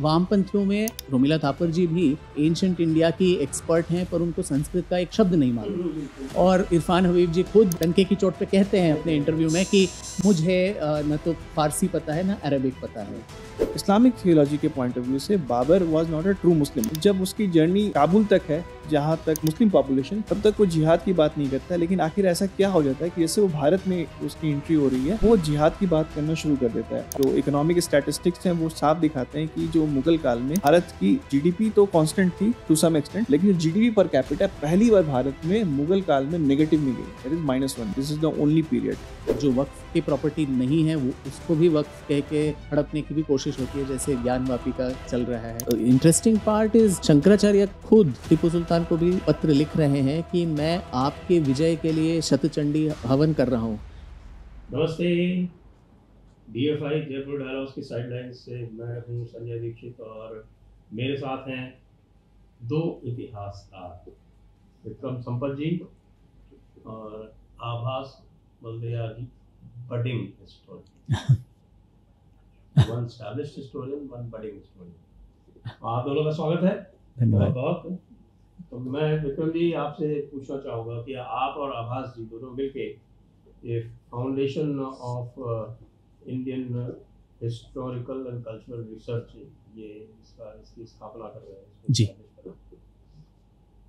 वामपंथियों में रोमिला थापर जी भी ancient India की एक्सपर्ट हैं पर उनको संस्कृत का एक शब्द नहीं मालूम और इरफान हबीब जी खुद टनके की चोट पे कहते हैं अपने इंटरव्यू में कि मुझे न तो फारसी पता है ना अरबिक पता है इस्लामिक थियोलॉजी के पॉइंट ऑफ व्यू से Babur was not a true Muslim जब उसकी जर्नी काबुल तक है जहाँ तक मुस्लिम पॉपुलेशन तब तक वो जिहाद की बात नहीं करता है लेकिन आखिर ऐसा क्या हो जाता है कि जैसे वो भारत में उसकी एंट्री हो रही है वो जिहाद की बात करना शुरू कर देता है जो इकोनॉमिक स्टैटिस्टिक्स हैं वो साफ दिखाते हैं कि जो मुगल काल में भारत की जीडीपी तो कांस्टेंट थी टू सम एक्सटेंट लेकिन जीडीपी पर कैपिटा पहली बार भारत में मुगल काल में नेगेटिव में गई that is minus one this is the only period जो वक्त की प्रॉपर्टी नहीं है वो उसको भी वक्त कह के हड़पने की भी कोशिश होती है जैसे ज्ञान का चल रहा है इंटरेस्टिंग पार्ट इज शंकराचार्य खुद टीपू सुल्तान को भी पत्र लिख रहे हैं कि मैं आपके विजय के लिए शतचंडी हवन कर रहा हूँ नमस्ते D F I Jaipur dialogues की साइडलाइन से मैं हूँ संजय दीक्षित और मेरे साथ हैं दो इतिहासकार विक्रम संपत जी और Abhas Baldaya ji budding one established historian one budding historian आप दोनों का स्वागत है धन्यवाद बहुत तो मैं विक्रम जी आपसे पूछना चाहूँगा कि आप और आभास जी दोनों मिलके ये foundation of Indian historical and cultural research ये इसका इसकी स्थापना कर रहे हैं जी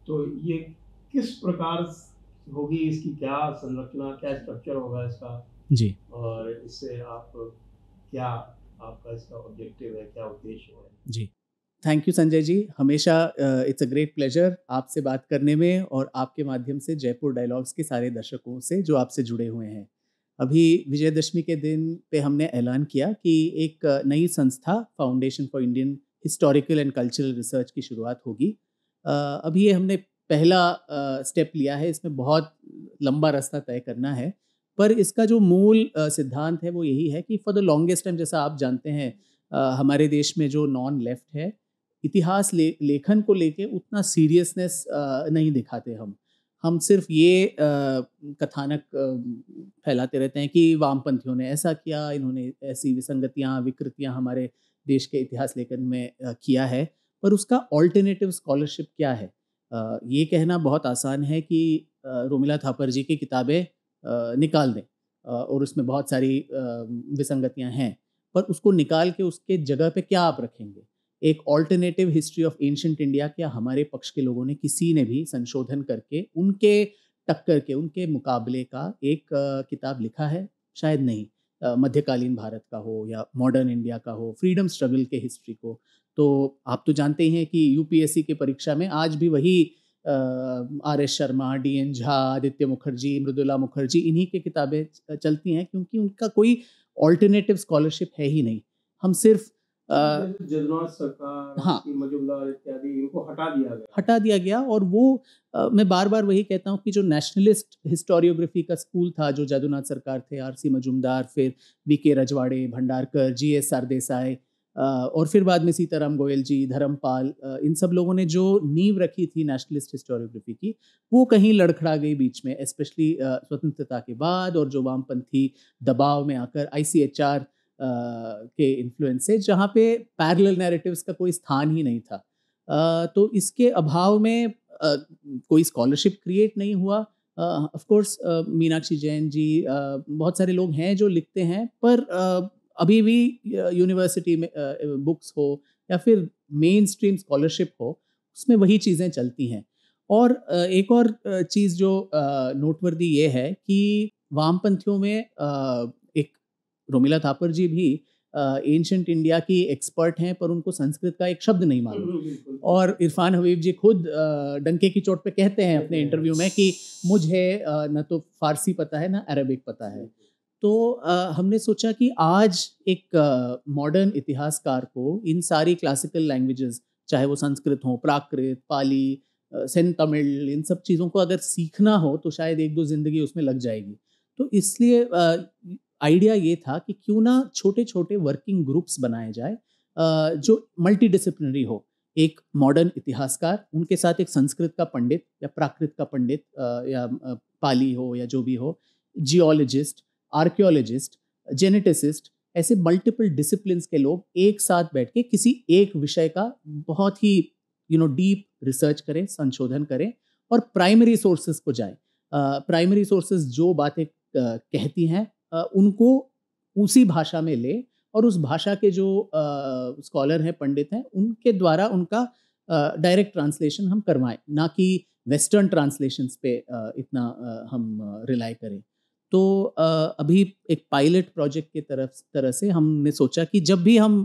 तो ये किस प्रकार होगी इसकी क्या संरचना क्या स्ट्रक्चर होगा इसका जी और इससे आप क्या आपका इसका ऑब्जेक्टिव है क्या उद्देश्य है जी थैंक यू संजय जी हमेशा इट्स अ ग्रेट प्लेजर आपसे बात करने में और आपके माध्यम से जयपुर डायलॉग्स के सारे दर्शकों से जो आपसे जुड़े हुए हैं अभी विजयदशमी के दिन पे हमने ऐलान किया कि एक नई संस्था foundation for Indian historical and cultural research की शुरुआत होगी अभी ये हमने पहला स्टेप लिया है इसमें बहुत लंबा रास्ता तय करना है पर इसका जो मूल सिद्धांत है वो यही है कि फॉर द लॉन्गेस्ट टाइम जैसा आप जानते हैं हमारे देश में जो नॉन लेफ्ट है इतिहास ले, लेखन को लेके उतना सीरियसनेस नहीं दिखाते हम हम सिर्फ ये कथानक फैलाते रहते हैं कि वामपंथियों ने ऐसा किया इन्होंने ऐसी विसंगतियाँ विकृतियाँ हमारे देश के इतिहास लेखन में किया है पर उसका ऑल्टरनेटिव स्कॉलरशिप क्या है ये कहना बहुत आसान है कि रोमिला थापर जी की किताबें निकाल दें और उसमें बहुत सारी विसंगतियां हैं पर उसको निकाल के उसके जगह पे क्या आप रखेंगे एक alternative history of ancient India क्या हमारे पक्ष के लोगों ने किसी ने भी संशोधन करके उनके टक्कर के उनके मुकाबले का एक आ, किताब लिखा है शायद नहीं मध्यकालीन भारत का हो या मॉडर्न इंडिया का हो फ्रीडम स्ट्रगल के हिस्ट्री को तो आप तो जानते ही हैं कि यूपीएससी के परीक्षा में आज भी वही R S Sharma D N Jha Aditya Mukherjee Mridula Mukherjee इन्हीं के किताबें चलती हैं क्योंकि उनका कोई ऑल्टरनेटिव स्कॉलरशिप है ही नहीं हम सिर्फ तो हाँ। हटा दिया गया और वो आ, मैं बार बार वही कहता हूँ कि जो नेशनलिस्ट हिस्टोरियोग्राफी का स्कूल था जो जादूनाथ सरकार थे आर सी मजुमदार फिर V K Rajwade Bhandarkar G S Sardesai और फिर बाद में सीताराम गोयल जी धर्मपाल इन सब लोगों ने जो नींव रखी थी नेशनलिस्ट हिस्टोरियोग्राफी की वो कहीं लड़खड़ा गई बीच में स्पेशली स्वतंत्रता के बाद और जो वामपंथी दबाव में आकर आईसीएचआर के इन्फ्लुएंस से जहाँ पे पैरल नैरेटिव्स का कोई स्थान ही नहीं था तो इसके अभाव में कोई स्कॉलरशिप क्रिएट नहीं हुआ ऑफ कोर्स मीनाक्षी जैन जी बहुत सारे लोग हैं जो लिखते हैं पर अभी भी यूनिवर्सिटी में बुक्स हो या फिर मेन स्ट्रीम स्कॉलरशिप हो उसमें वही चीज़ें चलती हैं और एक और चीज़ जो नोटवर्दी ये है कि वामपंथियों में रोमिला थापर जी भी एंशंट इंडिया की एक्सपर्ट हैं पर उनको संस्कृत का एक शब्द नहीं मालूम और इरफान हबीब जी खुद डंके की चोट पे कहते हैं अपने इंटरव्यू में कि मुझे न तो फारसी पता है ना अरबिक पता है तो हमने सोचा कि आज एक मॉडर्न इतिहासकार को इन सारी क्लासिकल लैंग्वेजेस चाहे वो संस्कृत हो प्राकृत पाली सेन तमिल इन सब चीज़ों को अगर सीखना हो तो शायद एक दो ज़िंदगी उसमें लग जाएगी तो इसलिए आइडिया ये था कि क्यों ना छोटे छोटे वर्किंग ग्रुप्स बनाए जाए जो मल्टी डिसिप्लिनरी हो एक मॉडर्न इतिहासकार उनके साथ एक संस्कृत का पंडित या प्राकृत का पंडित या पाली हो या जो भी हो जियोलॉजिस्ट आर्क्योलॉजिस्ट जेनेटिसिस्ट ऐसे मल्टीपल डिसिप्लिन के लोग एक साथ बैठ के किसी एक विषय का बहुत ही यू नो डीप रिसर्च करें संशोधन करें और प्राइमरी सोर्सेज को जाए प्राइमरी सोर्सेज जो बातें कहती हैं उनको उसी भाषा में ले और उस भाषा के जो स्कॉलर हैं पंडित हैं उनके द्वारा उनका डायरेक्ट ट्रांसलेशन हम करवाएं ना कि वेस्टर्न ट्रांसलेशंस पे इतना हम रिलाई करें तो अभी एक पायलट प्रोजेक्ट के तरफ तरह से हमने सोचा कि जब भी हम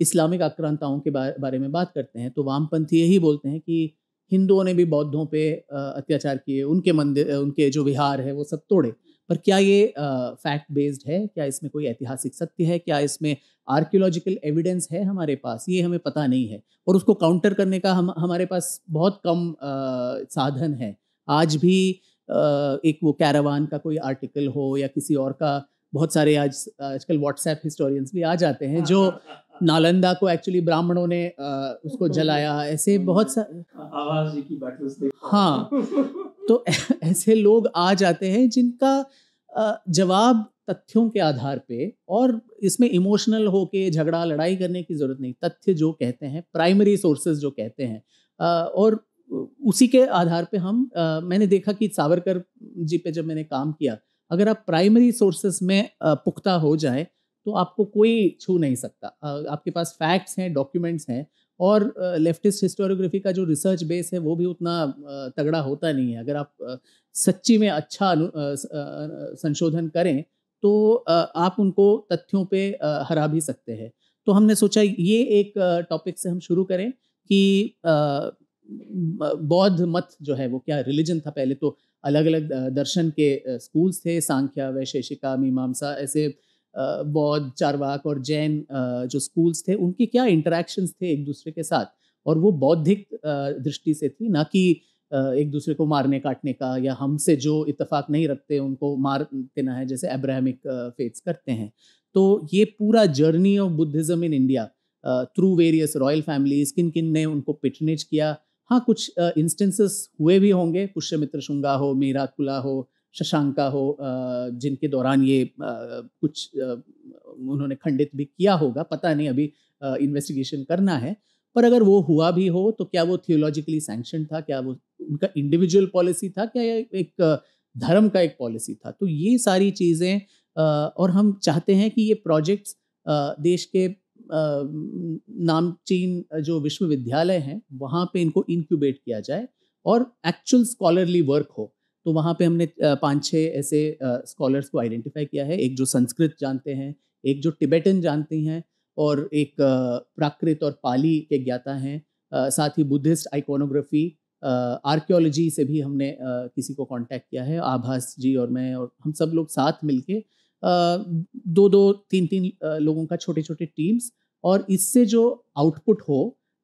इस्लामिक आक्रांताओं के बारे में बात करते हैं तो वामपंथी यही बोलते हैं कि हिंदुओं ने भी बौद्धों पे अत्याचार किए उनके मंदिर उनके जो विहार है वो सब तोड़े पर क्या ये फैक्ट बेस्ड है क्या इसमें कोई ऐतिहासिक सत्य है क्या इसमें आर्कियोलॉजिकल एविडेंस है हमारे पास ये हमें पता नहीं है और उसको काउंटर करने का हम हमारे पास बहुत कम uh, साधन है आज भी uh, एक वो कैरावान का कोई आर्टिकल हो या किसी और का बहुत सारे आज आजकल व्हाट्सएप हिस्टोरियंस भी आ जाते हैं जो नालंदा को एक्चुअली ब्राह्मणों ने आ, उसको जलाया ऐसे बहुत सा हाँ तो ऐसे लोग आ जाते हैं जिनका जवाब तथ्यों के आधार पे और इसमें इमोशनल होके झगड़ा लड़ाई करने की ज़रूरत नहीं तथ्य जो कहते हैं प्राइमरी सोर्सेज जो कहते हैं और उसी के आधार पे हम मैंने देखा कि सावरकर जी पे जब मैंने काम किया अगर आप प्राइमरी सोर्सेज में पुख्ता हो जाए तो आपको कोई छू नहीं सकता आपके पास फैक्ट्स हैं डॉक्यूमेंट्स हैं और लेफ्टिस्ट हिस्टोरियोग्राफी का जो रिसर्च बेस है वो भी उतना तगड़ा होता नहीं है अगर आप सच्ची में अच्छा संशोधन करें तो आप उनको तथ्यों पे हरा भी सकते हैं तो हमने सोचा ये एक टॉपिक से हम शुरू करें कि बौद्ध मत जो है वो क्या रिलीजन था पहले तो अलग अलग दर्शन के स्कूल्स थे सांख्या वैशेषिका मीमांसा ऐसे बौद्ध चारवाक और जैन जो स्कूल्स थे उनके क्या इंटरेक्शंस थे एक दूसरे के साथ और वो बौद्धिक दृष्टि से थी ना कि एक दूसरे को मारने काटने का या हमसे जो इतफाक नहीं रखते उनको मार देना है जैसे अब्राहमिक फेथ्स करते हैं तो ये पूरा journey of Buddhism in India through various royal families किन किन ने उनको पिटनेज किया हाँ कुछ इंस्टेंसेस हुए भी होंगे पुष्यमित्र शुंगा हो मीरा कुला हो शशांका हो जिनके दौरान ये कुछ उन्होंने खंडित भी किया होगा पता नहीं अभी इन्वेस्टिगेशन करना है पर अगर वो हुआ भी हो तो क्या वो थियोलॉजिकली सैंक्शन था क्या वो उनका इंडिविजुअल पॉलिसी था क्या एक धर्म का एक पॉलिसी था तो ये सारी चीज़ें और हम चाहते हैं कि ये प्रोजेक्ट्स देश के नामचीन जो विश्वविद्यालय हैं वहाँ पे इनको इनक्यूबेट किया जाए और एक्चुअल स्कॉलरली वर्क हो तो वहाँ पे हमने पाँच छः ऐसे स्कॉलर्स को आइडेंटिफाई किया है एक जो संस्कृत जानते हैं एक जो टिबेटन जानती हैं और एक प्राकृत और पाली के ज्ञाता हैं साथ ही बुद्धिस्ट आइकोनोग्राफी आर्कियोलॉजी से भी हमने किसी को कांटेक्ट किया है आभास जी और मैं और हम सब लोग साथ मिलके दो दो तीन तीन लोगों का छोटे छोटे टीम्स और इससे जो आउटपुट हो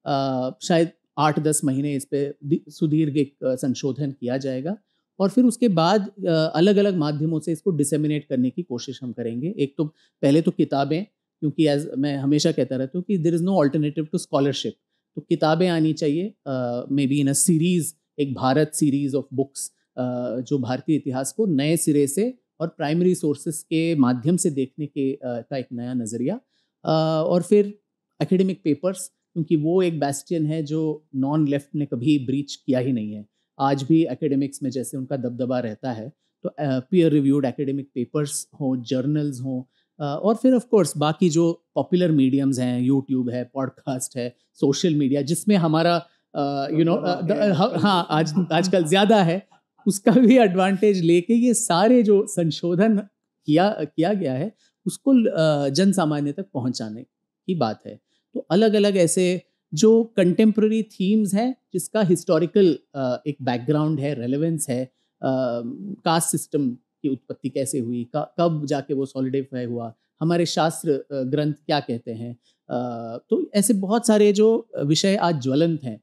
शायद आठ दस महीने इस पर सुदीर्घ एक संशोधन किया जाएगा और फिर उसके बाद अलग अलग माध्यमों से इसको डिसेमिनेट करने की कोशिश हम करेंगे एक तो पहले तो किताबें क्योंकि एज मैं हमेशा कहता रहता हूँ कि there is no alternative to scholarship तो किताबें आनी चाहिए may be in a series एक भारत सीरीज़ ऑफ बुक्स जो भारतीय इतिहास को नए सिरे से और प्राइमरी सोर्सेस के माध्यम से देखने के का एक नया नज़रिया और फिर एकेडमिक पेपर्स क्योंकि वो एक बेस्टियन है जो नॉन लेफ्ट ने कभी ब्रीच किया ही नहीं है आज भी एकेडमिक्स में जैसे उनका दबदबा रहता है तो पीयर रिव्यूड एकेडमिक पेपर्स हों जर्नल्स हों और फिर ऑफ कोर्स बाकी जो पॉपुलर मीडियम्स हैं यूट्यूब है पॉडकास्ट है सोशल मीडिया जिसमें हमारा यू नो हाँ आज आजकल ज़्यादा है उसका भी एडवांटेज लेके ये सारे जो संशोधन किया किया गया है उसको जन सामान्य तक पहुंचाने की बात है तो अलग अलग ऐसे जो कंटेम्प्रेरी थीम्स हैं जिसका हिस्टोरिकल एक बैकग्राउंड है रेलेवेंस है कास्ट सिस्टम की उत्पत्ति कैसे हुई कब जाके वो सॉलिडिफाई हुआ हमारे शास्त्र ग्रंथ क्या कहते हैं तो ऐसे बहुत सारे जो विषय आज ज्वलंत हैं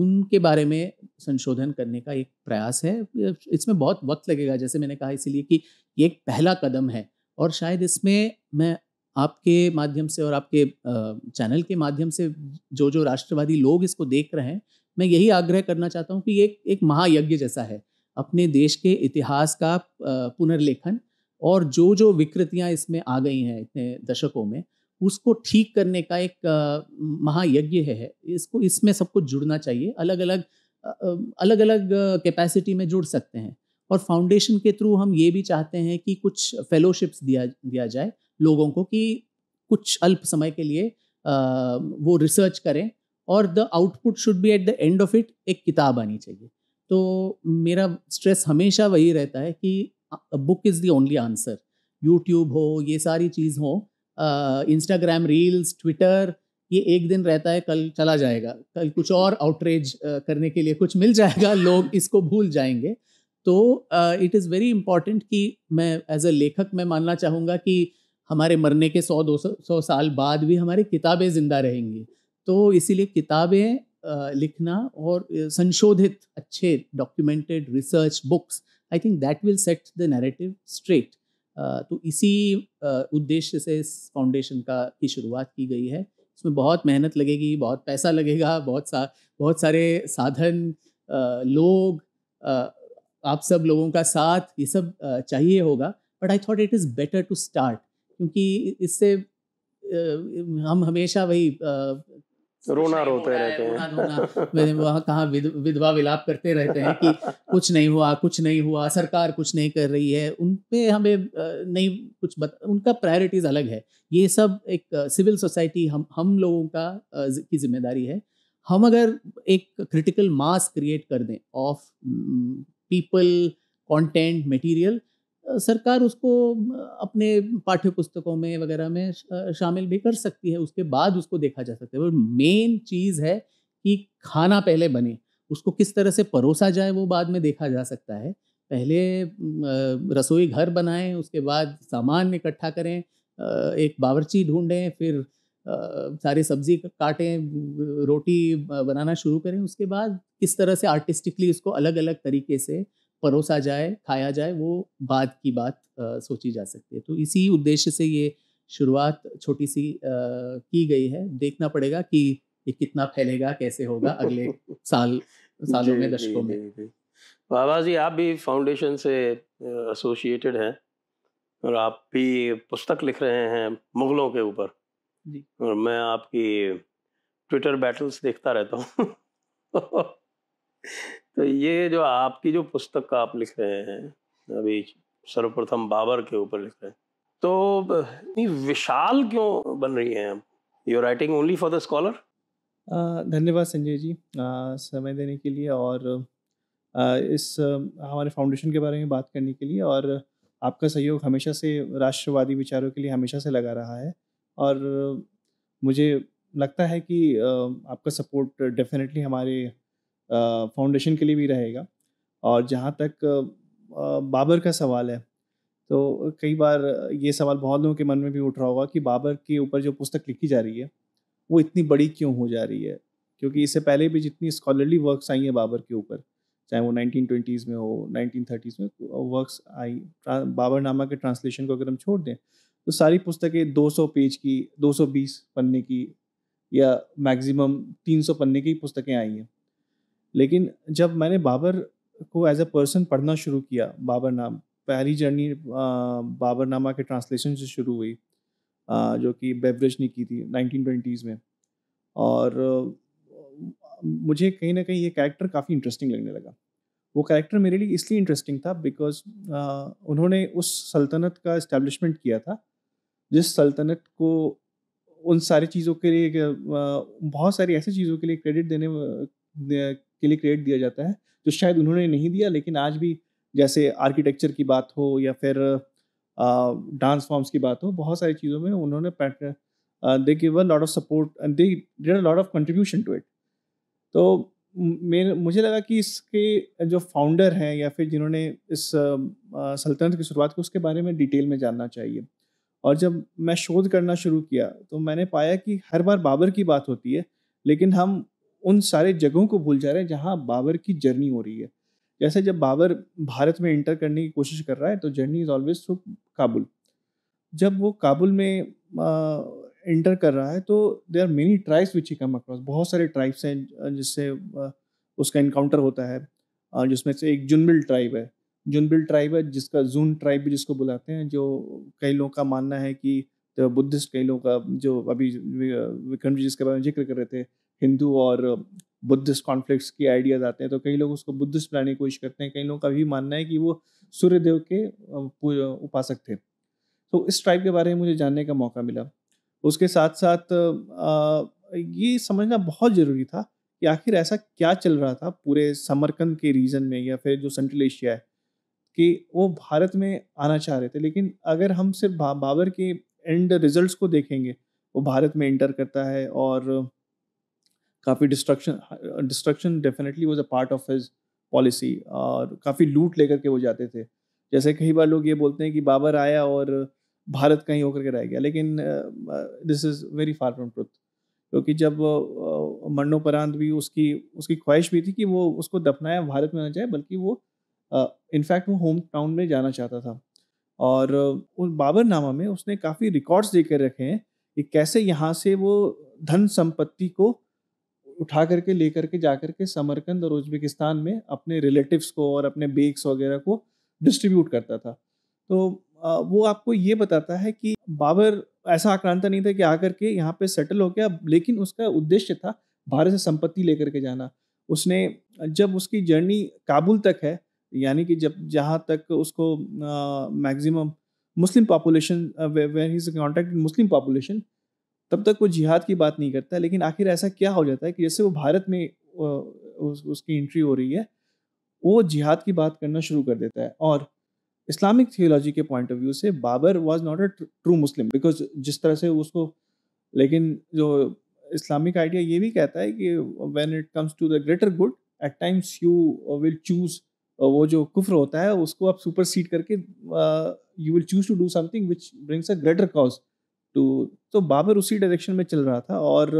उनके बारे में संशोधन करने का एक प्रयास है इसमें बहुत वक्त लगेगा जैसे मैंने कहा इसीलिए कि ये एक पहला कदम है और शायद इसमें मैं आपके माध्यम से और आपके चैनल के माध्यम से जो जो राष्ट्रवादी लोग इसको देख रहे हैं मैं यही आग्रह करना चाहता हूँ कि ये एक महायज्ञ जैसा है अपने देश के इतिहास का पुनर्लेखन और जो जो विकृतियाँ इसमें आ गई हैं इतने दशकों में उसको ठीक करने का एक महायज्ञ है इसको इसमें सबको जुड़ना चाहिए अलग अलग अलग अलग कैपेसिटी में जुड़ सकते हैं और फाउंडेशन के थ्रू हम ये भी चाहते हैं कि कुछ फेलोशिप्स दिया दिया जाए लोगों को कि कुछ अल्प समय के लिए आ, वो रिसर्च करें और the output should be at the end of it एक किताब आनी चाहिए तो मेरा स्ट्रेस हमेशा वही रहता है कि book is the only answer YouTube हो ये सारी चीज़ हो इंस्टाग्राम रील्स ट्विटर ये एक दिन रहता है कल चला जाएगा कल कुछ और आउटरेज करने के लिए कुछ मिल जाएगा लोग इसको भूल जाएंगे तो इट इज़ वेरी इम्पॉर्टेंट कि मैं एज अ लेखक मैं मानना चाहूँगा कि हमारे मरने के सौ दो सौ साल बाद भी हमारी किताबें ज़िंदा रहेंगी तो इसीलिए किताबें लिखना और संशोधित अच्छे documented research books I think that will set the narrative straight तो इसी उद्देश्य से इस फाउंडेशन का की शुरुआत की गई है इसमें बहुत मेहनत लगेगी बहुत पैसा लगेगा बहुत सा बहुत सारे साधन लोग आप सब लोगों का साथ ये सब चाहिए होगा but I thought it is better to start क्योंकि इससे हम हमेशा वही रोना रोते रहते हैं रोना वहाँ कहाँ विधवा विलाप करते रहते हैं कि कुछ नहीं हुआ कुछ नहीं हुआ सरकार कुछ नहीं कर रही है उन पे हमें नहीं कुछ बत, उनका प्रायोरिटीज़ अलग है ये सब एक सिविल सोसाइटी हम हम लोगों का की जिम्मेदारी है हम अगर एक क्रिटिकल मास क्रिएट कर दें ऑफ पीपल कंटेंट मटेरियल सरकार उसको अपने पाठ्य पुस्तकों में वगैरह में शामिल भी कर सकती है उसके बाद उसको देखा जा सकता है मेन चीज़ है कि खाना पहले बने उसको किस तरह से परोसा जाए वो बाद में देखा जा सकता है पहले रसोई घर बनाएं उसके बाद सामान इकट्ठा करें एक बावर्ची ढूंढें फिर सारी सब्जी काटें रोटी बनाना शुरू करें उसके बाद किस तरह से आर्टिस्टिकली उसको अलग अलग तरीके से परोसा जाए खाया जाए वो बाद की बात आ, सोची जा सकती है तो इसी उद्देश्य से ये शुरुआत छोटी सी आ, की गई है देखना पड़ेगा कि ये कितना फैलेगा कैसे होगा अगले साल सालों में दशकों में बाबा जी आप भी फाउंडेशन से एसोसिएटेड हैं और आप भी पुस्तक लिख रहे हैं मुगलों के ऊपर और मैं आपकी ट्विटर बैटल्स देखता रहता हूँ तो ये जो आपकी जो पुस्तक का आप लिख रहे हैं अभी सर्वप्रथम बाबर के ऊपर लिख रहे हैं तो इतनी विशाल क्यों बन रही है you writing only for the scholar धन्यवाद संजय जी आ, समय देने के लिए और आ, इस आ, हमारे फाउंडेशन के बारे में बात करने के लिए और आपका सहयोग हमेशा से राष्ट्रवादी विचारों के लिए हमेशा से लगा रहा है और मुझे लगता है कि आपका सपोर्ट डेफिनेटली हमारे फाउंडेशन के लिए भी रहेगा और जहाँ तक बाबर का सवाल है तो कई बार ये सवाल बहुत लोगों के मन में भी उठ रहा होगा कि बाबर के ऊपर जो पुस्तक लिखी जा रही है वो इतनी बड़ी क्यों हो जा रही है क्योंकि इससे पहले भी जितनी स्कॉलरली वर्क्स आई हैं बाबर के ऊपर चाहे वो नाइनटीन ट्वेंटीज़ में हो नाइनटीन थर्टीज़ में वर्क्स आई बाबर नामा के ट्रांसलेशन को अगर हम छोड़ दें तो सारी पुस्तकें 200 पेज की 220 पन्ने की या मैक्सिमम 300 पन्ने की पुस्तकें आई हैं लेकिन जब मैंने बाबर को एज अ पर्सन पढ़ना शुरू किया बाबर नाम पहली जर्नी बाबर नामा के ट्रांसलेशन से शुरू हुई जो कि बेवरेज ने की थी नाइनटीन ट्वेंटीज़ में और मुझे कहीं ना कहीं ये कैरेक्टर काफ़ी इंटरेस्टिंग लगने लगा वो कैरेक्टर मेरे लिए इसलिए इंटरेस्टिंग था बिकॉज उन्होंने उस सल्तनत का इस्टेब्लिशमेंट किया था जिस सल्तनत को उन सारी चीज़ों के लिए बहुत सारी ऐसी चीज़ों के लिए क्रेडिट देने के लिए क्रेडिट दिया जाता है जो शायद उन्होंने नहीं दिया लेकिन आज भी जैसे आर्किटेक्चर की बात हो या फिर डांस फॉर्म्स की बात हो बहुत सारी चीज़ों में उन्होंने they give a lot of support they a lot of contribution to it तो मेरे मुझे लगा कि इसके जो फाउंडर हैं या फिर जिन्होंने इस सल्तनत की शुरुआत की उसके बारे में डिटेल में जानना चाहिए और जब मैं शोध करना शुरू किया तो मैंने पाया कि हर बार बाबर की बात होती है लेकिन हम उन सारे जगहों को भूल जा रहे हैं जहाँ बाबर की जर्नी हो रही है जैसे जब बाबर भारत में इंटर करने की कोशिश कर रहा है तो journey is always to Kabul जब वो काबुल में इंटर कर रहा है तो they are many tribes which he come across बहुत सारे ट्राइब्स हैं जिससे उसका इनकाउंटर होता है जिसमें से एक जुनबिल ट्राइब है जुनबिल ट्राइब है जिसका जून ट्राइब भी जिसको बुलाते हैं जो कई लोगों का मानना है कि बुद्धिस्ट कई लोगों का जो अभी विक्रम जी जिसके बारे में जिक्र कर रहे थे हिंदू और बुद्धिस्ट कॉन्फ्लिक्स के आइडियाज़ आते हैं तो कई लोग उसको बुद्धिस्ट बनाने की कोशिश करते हैं कई लोगों का भी मानना है कि वो सूर्यदेव के उपासक थे तो इस ट्राइब के बारे में मुझे जानने का मौका मिला उसके साथ साथ ये समझना बहुत ज़रूरी था कि आखिर ऐसा क्या चल रहा था पूरे समरकंद के रीजन में या फिर जो सेंट्रल एशिया है कि वो भारत में आना चाह रहे थे लेकिन अगर हम सिर्फ बाबर के एंड रिजल्ट्स को देखेंगे वो भारत में इंटर करता है और काफ़ी destruction destruction definitely was a part of his policy और काफ़ी लूट लेकर के वो जाते थे जैसे कई बार लोग ये बोलते हैं कि बाबर आया और भारत कहीं होकर के रह गया लेकिन this is very far from truth क्योंकि जब मरणोपरांत भी उसकी उसकी ख्वाहिश भी थी कि वो उसको दफनाया भारत में ना जाए बल्कि वो इनफैक्ट वो होम टाउन में जाना चाहता था और बाबर नामा में उसने काफ़ी रिकॉर्ड्स देकर रखे हैं कि कैसे यहाँ से वो धन संपत्ति को उठा करके लेकर के जा करके समरकंद और उज्बेकिस्तान में अपने रिलेटिव्स को और अपने बेग्स वगैरह को डिस्ट्रीब्यूट करता था तो वो आपको ये बताता है कि बाबर ऐसा आक्रांता नहीं था कि आकर के यहाँ पे सेटल हो गया लेकिन उसका उद्देश्य था भारत से संपत्ति लेकर के जाना उसने जब उसकी जर्नी काबुल तक है यानी कि जब जहाँ तक उसको maximum Muslim population where he is contact Muslim population तब तक वो जिहाद की बात नहीं करता लेकिन आखिर ऐसा क्या हो जाता है कि जैसे वो भारत में उस, उसकी एंट्री हो रही है वो जिहाद की बात करना शुरू कर देता है और इस्लामिक थियोलॉजी के पॉइंट ऑफ व्यू से Babur was not a true Muslim because जिस तरह से उसको लेकिन जो इस्लामिक आइडिया ये भी कहता है कि when it comes to the greater good at times you will choose वो जो कुफ्र होता है उसको आप सुपर सीट करके you will choose to do something which brings a greater cause to तो बाबर उसी डायरेक्शन में चल रहा था और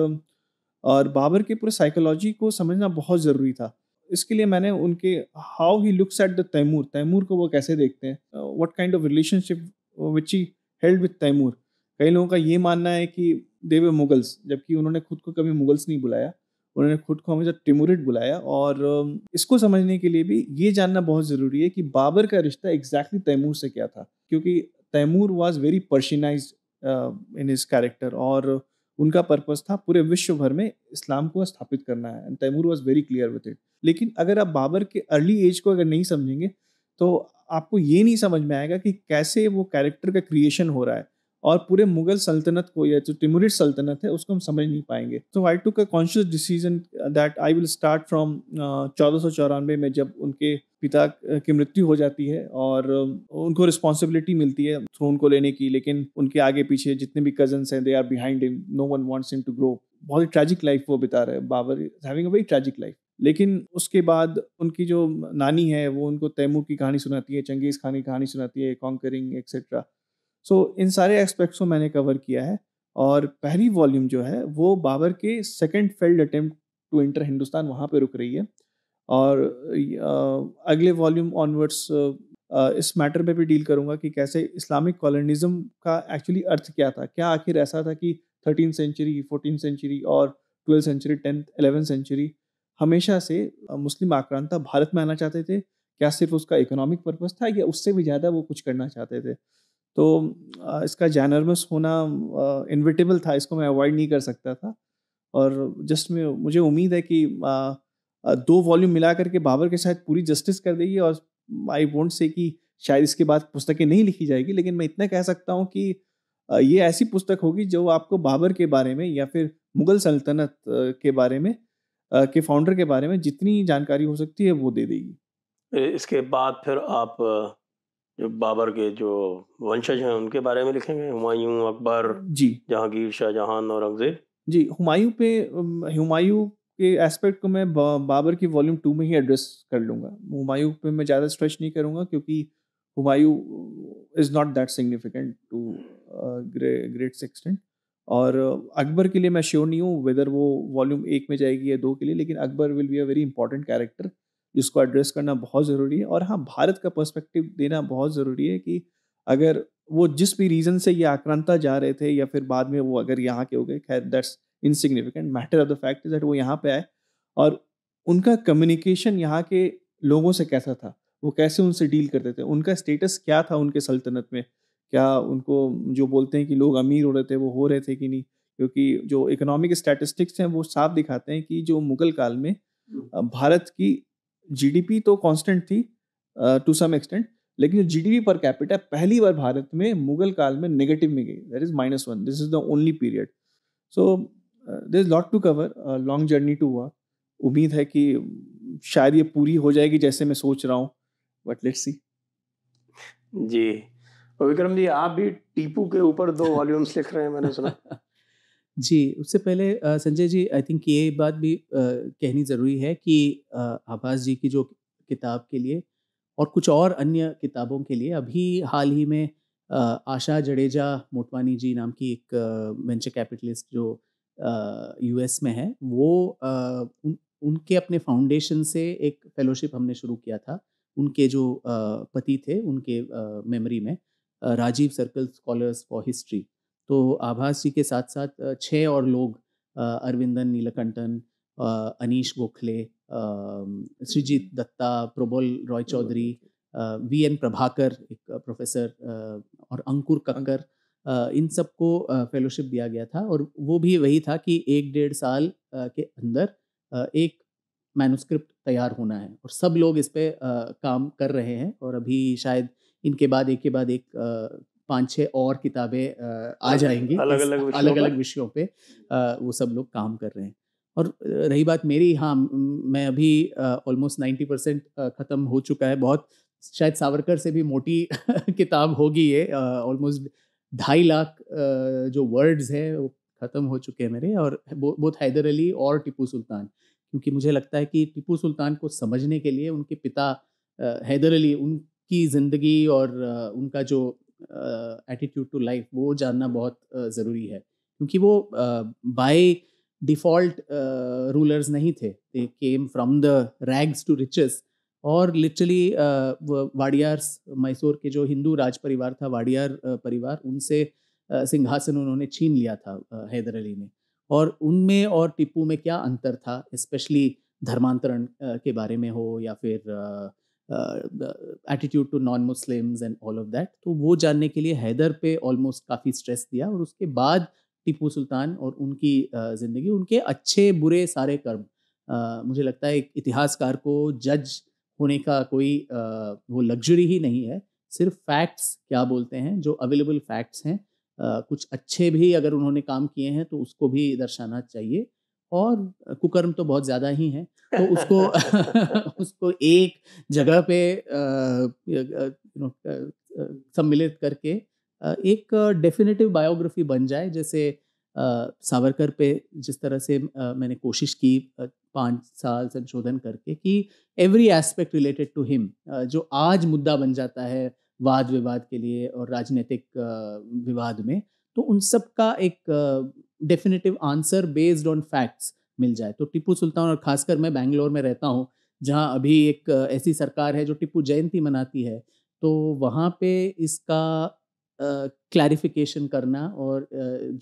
और बाबर के पूरे साइकोलॉजी को समझना बहुत ज़रूरी था इसके लिए मैंने उनके how he looks at the Timur Timur को वो कैसे देखते हैं what kind of relationship which he held with Timur कई लोगों का ये मानना है कि देवे मुगल्स जबकि उन्होंने खुद को कभी मुगल्स नहीं बुलाया उन्होंने खुद को हमेशा टिमुरिट बुलाया और um, इसको समझने के लिए भी ये जानना बहुत ज़रूरी है कि बाबर का रिश्ता एग्जैक्टली तैमूर से क्या था क्योंकि Timur was very Persianized in his character और उनका पर्पस था पूरे विश्व भर में इस्लाम को स्थापित करना है and Timur was very clear with it लेकिन अगर आप बाबर के अर्ली एज को अगर नहीं समझेंगे तो आपको ये नहीं समझ में आएगा कि कैसे वो कैरेक्टर का क्रिएशन हो रहा है और पूरे मुगल सल्तनत को या जो टिमुरिड सल्तनत है उसको हम समझ नहीं पाएंगे तो I took a conscious decision that I will start from चौदह में जब उनके पिता uh, की मृत्यु हो जाती है और um, उनको रिस्पॉन्सिबिलिटी मिलती है थ्रोन को लेने की लेकिन उनके आगे पीछे जितने भी कजन्स हैं they are behind him no one wants him to grow बहुत ही ट्रैजिक लाइफ वो बिता रहे हैं Babur having a very tragic life लेकिन उसके बाद उनकी जो नानी है वो उनको तैमूर की कहानी सुनाती है चंगेज़ खान की कहानी सुनाती है कॉन्करिंग एक्सेट्रा सो इन सारे एस्पेक्ट्स को मैंने कवर किया है और पहली वॉल्यूम जो है वो बाबर के second failed attempt to enter Hindustan वहाँ पर रुक रही है और अगले वॉल्यूम ऑनवर्ड्स इस मैटर पे भी डील करूँगा कि कैसे इस्लामिक कॉलोनिज्म का एक्चुअली अर्थ क्या था क्या आखिर ऐसा था कि थर्टीन सेंचुरी फोर्टीन सेंचुरी और twelfth century tenth eleventh century हमेशा से मुस्लिम आक्रांता भारत में आना चाहते थे क्या सिर्फ उसका इकोनॉमिक पर्पज़ था या उससे भी ज़्यादा वो कुछ करना चाहते थे तो इसका जैनरमस होना इनविटेबल था इसको मैं अवॉइड नहीं कर सकता था और जस्ट में मुझे उम्मीद है कि दो वॉल्यूम मिला करके बाबर के शायद पूरी जस्टिस कर देगी और आई वॉन्ट से कि शायद इसके बाद पुस्तकें नहीं लिखी जाएगी लेकिन मैं इतना कह सकता हूँ कि ये ऐसी पुस्तक होगी जो आपको बाबर के बारे में या फिर मुगल सल्तनत के बारे में के फाउंडर के बारे में जितनी जानकारी हो सकती है वो दे देगी इसके बाद फिर आप जो बाबर के जो वंशज हैं उनके बारे में लिखेंगे हुमायूं अकबर जी जहांगीर शाहजहां औरंगजेब जी हुमायूं पे हुमायूं के एस्पेक्ट को मैं बा, बाबर की वॉल्यूम टू में ही एड्रेस कर लूँगा हुमायूं पे मैं ज़्यादा स्ट्रेच नहीं करूँगा क्योंकि Humayun is not that significant to great extent और अकबर के लिए मैं श्योर नहीं हूँ वेदर वो वॉल्यूम एक में जाएगी या दो के लिए लेकिन Akbar will be a very important character जिसको एड्रेस करना बहुत ज़रूरी है और हाँ भारत का पर्सपेक्टिव देना बहुत ज़रूरी है कि अगर वो जिस भी रीज़न से ये आक्रांता जा रहे थे या फिर बाद में वो अगर यहाँ के हो गए खैर that's insignificant matter of the fact is that वो यहाँ पे आए और उनका कम्युनिकेशन यहाँ के लोगों से कैसा था वो कैसे उनसे डील करते थे उनका स्टेटस क्या था उनके सल्तनत में क्या उनको जो बोलते हैं कि लोग अमीर हो रहे थे वो हो रहे थे कि नहीं क्योंकि जो इकोनॉमिक स्टैटिस्टिक्स हैं वो साफ दिखाते हैं कि जो मुगल काल में हम्म। भारत की जीडीपी तो कांस्टेंट थी टू सम एक्सटेंट लेकिन जो जीडीपी पर कैपिटा पहली बार भारत में मुगल काल में नेगेटिव में गई that is minus one this is the only period so there is lot to cover long journey to हुआ उम्मीद है कि शायद ये पूरी हो जाएगी जैसे मैं सोच रहा हूँ but let see ji Vikram ji आप भी टीपू के ऊपर दो वॉल्यूम्स लिख रहे हैं मैंने सुना जी, उससे पहले संजय जी आई थिंक ये बात भी आ, कहनी ज़रूरी है कि आभास जी की जो किताब के लिए और कुछ और अन्य किताबों के लिए अभी हाल ही में आ, आशा जडेजा मोटवानी जी नाम की एक वेंचर कैपिटलिस्ट जो यूएस में है वो आ, उन उनके अपने फाउंडेशन से एक फेलोशिप हमने शुरू किया था। उनके जो पति थे उनके अ, मेमोरी में आ, Rajiv circle scholars for history. तो आभास जी के साथ साथ छः और लोग अरविंदन नीलकंठन अनीश गोखले सृजीत दत्ता प्रबोल रॉय चौधरी वी एन प्रभाकर एक प्रोफेसर और अंकुर कक्कर इन सबको फेलोशिप दिया गया था और वो भी वही था कि एक डेढ़ साल के अंदर एक मैनुस्क्रिप्ट तैयार होना है और सब लोग इस पर काम कर रहे हैं और अभी शायद इनके बाद एक के बाद एक पाँच छः और किताबें आ जाएंगी अलग अलग अलग अलग विषयों पे वो सब लोग काम कर रहे हैं और रही बात मेरी हाँ मैं अभी ऑलमोस्ट नाइन्टी परसेंट ख़त्म हो चुका है बहुत शायद सावरकर से भी मोटी किताब होगी ये ऑलमोस्ट ढाई लाख जो वर्ड्स हैं वो ख़त्म हो चुके हैं मेरे और बहुत हैदर अली और टिपू सुल्तान क्योंकि मुझे लगता है कि टिपू सुल्तान को समझने के लिए उनके पिता हैदर अली उनकी ज़िंदगी और उनका जो एटीट्यूड टू लाइफ वो जानना बहुत ज़रूरी है क्योंकि वो बाय डिफ़ॉल्ट रूलर्स नहीं थे they came from the rags to riches और लिटरली वाडियार्स मैसूर के जो हिंदू राज परिवार था वाडियार परिवार उनसे सिंहासन उन्होंने छीन लिया था हैदर अली ने और उनमें और टिप्पू में क्या अंतर था स्पेशली धर्मांतरण के बारे में हो या फिर attitude to non Muslims and all of that तो वो जानने के लिए हैदर पे ऑलमोस्ट काफ़ी स्ट्रेस दिया और उसके बाद टीपू सुल्तान और उनकी uh, ज़िंदगी उनके अच्छे बुरे सारे कर्म uh, मुझे लगता है एक इतिहासकार को जज होने का कोई uh, वो लग्जरी ही नहीं है सिर्फ फैक्ट्स क्या बोलते हैं जो अवेलेबल फैक्ट्स हैं कुछ अच्छे भी अगर उन्होंने काम किए हैं तो उसको भी दर्शाना चाहिए और कुकर्म तो बहुत ज़्यादा ही है तो उसको उसको एक जगह पे सम्मिलित करके एक डेफिनेटिव बायोग्राफी बन जाए जैसे सावरकर पे जिस तरह से मैंने कोशिश की पाँच साल संशोधन करके कि every aspect related to him जो आज मुद्दा बन जाता है वाद विवाद के लिए और राजनीतिक विवाद में तो उन सब का एक definitive answer based on facts मिल जाए तो टिप्पू सुल्तान और खासकर मैं बैंगलोर में रहता हूँ जहाँ अभी एक ऐसी सरकार है जो टिप्पू जयंती मनाती है तो वहाँ पे इसका क्लैरिफिकेशन करना और